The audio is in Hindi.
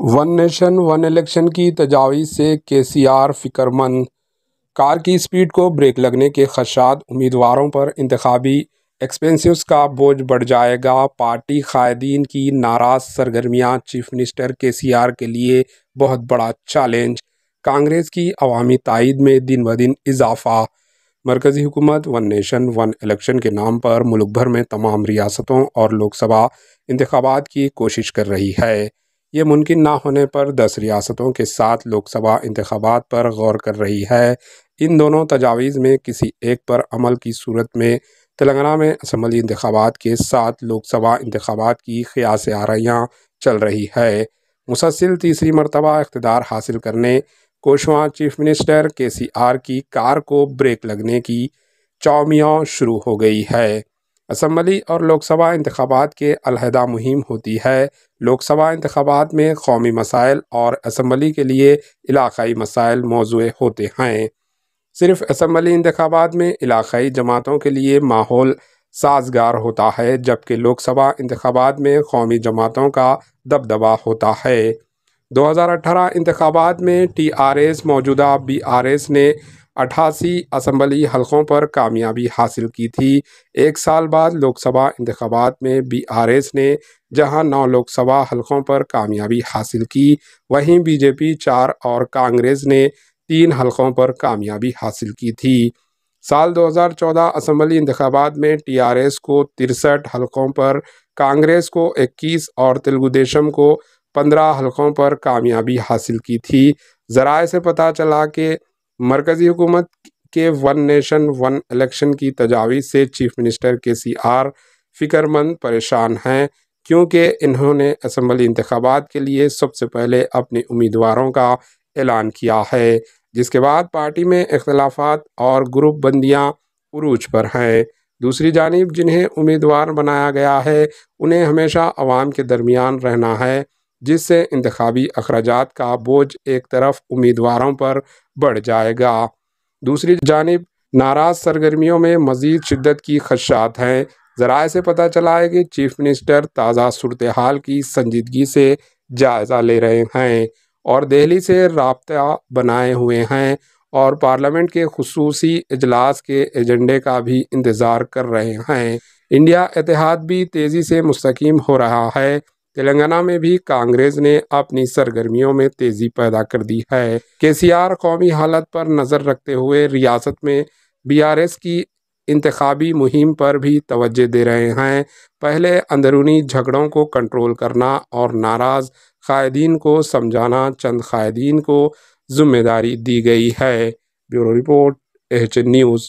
वन नेशन वन इलेक्शन की तजावीज़ से के सी आर फिक्रमंद कार की स्पीड को ब्रेक लगने के खदशात उम्मीदवारों पर इंतबी एक्सपेंसिव का बोझ बढ़ जाएगा पार्टी कायदीन की नाराज़ सरगर्मियाँ chief minister K C R के लिए बहुत बड़ा चैलेंज कांग्रेस की अवामी तइद में दिन ब दिन इजाफा मरकज़ी हुकूमत वन नेशन वन इलेक्शन के नाम पर मुल्क भर में तमाम रियासतों और लोकसभा इंतबात की कोशिश कर रही है ये मुमकिन ना होने पर दस रियासतों के साथ लोकसभा इंतबात पर गौर कर रही है इन दोनों तजावीज़ में किसी एक पर अमल की सूरत में तेलंगाना में असम्बली इंतबात के साथ लोकसभा इंतबात की ख्यास आरियाँ चल रही है मुसलसिल तीसरी मरतबा इकतदार हासिल करने कोशवा चीफ मिनिस्टर के सी आर की कार को ब्रेक लगने की चौमियाँ शुरू हो गई है असम्बली और लोकसभा इंतबात के अलहदा मुहिम होती है लोकसभा इंतबात में कौमी मसाइल और असम्बली के लिए इलाकई मसाइल मौजू होते हैं सिर्फ असम्बली इंतबात में इलाकई जमातों के लिए माहौल साजगार होता है जबकि लोकसभा इंतबात में कौमी जमातों का दबदबा होता है 2018 इंतबात में टी आर एस मौजूदा बी आर एस ने अठासी असम्बली हलकों पर कामयाबी हासिल की थी एक साल बाद लोकसभा इंतबात में बीआरएस ने जहां नौ लोकसभा हलकों पर कामयाबी हासिल की वहीं बीजेपी चार और कांग्रेस ने तीन हलकों पर कामयाबी हासिल की थी साल 2014 असम्बली इंतबात में टीआरएस को तिरसठ हलकों पर कांग्रेस को 21 और तेलुगुदेशम को 15 हलकों पर कामयाबी हासिल की थी ज़रा से पता चला कि मरकज़ी हुकूमत के वन नेशन वन इलेक्शन की तजावीज़ से चीफ मिनिस्टर के सी आर फिक्रमंद परेशान हैं क्योंकि इन्होंने असम्बली इंतबात के लिए सबसे पहले अपने उम्मीदवारों का ऐलान किया है जिसके बाद पार्टी में इख्लाफा और ग्रुप बंदियाँ उरूज पर हैं दूसरी जानब जिन्हें उम्मीदवार बनाया गया है उन्हें हमेशा आवाम के दरमियान रहना है जिससे इंतबी अखराज का बोझ एक तरफ उम्मीदवारों पर बढ़ जाएगा दूसरी जानब नाराज सरगर्मियों में मजीद शिद्दत की खदशात हैं ज़राए से पता चला है कि चीफ मिनिस्टर ताज़ा सूरत हाल की संजीदगी से जायज़ा ले रहे हैं और दिल्ली से रबता बनाए हुए हैं और पार्लियामेंट के खसूसी अजलास के एजेंडे का भी इंतज़ार कर रहे हैं इंडिया इतिहाद भी तेज़ी से मुस्तकीम हो रहा है तेलंगाना में भी कांग्रेस ने अपनी सरगर्मियों में तेजी पैदा कर दी है केसीआर कौमी हालत पर नज़र रखते हुए रियासत में बीआरएस की इंतबी मुहिम पर भी तवज्जो दे रहे हैं पहले अंदरूनी झगड़ों को कंट्रोल करना और नाराज़ कायदीन को समझाना चंद कायदीन को जिम्मेदारी दी गई है ब्यूरो रिपोर्ट एच न्यूज़